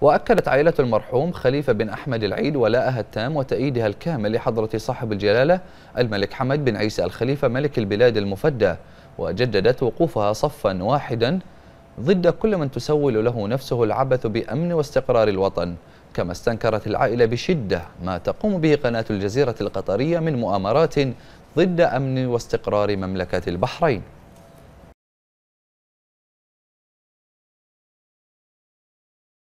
وأكدت عائلة المرحوم خليفة بن أحمد العيد ولاءها التام وتأييدها الكامل لحضرة صاحب الجلالة الملك حمد بن عيسى الخليفة ملك البلاد المفدى وجددت وقوفها صفا واحدا ضد كل من تسول له نفسه العبث بأمن واستقرار الوطن كما استنكرت العائلة بشدة ما تقوم به قناة الجزيرة القطرية من مؤامرات ضد أمن واستقرار مملكة البحرين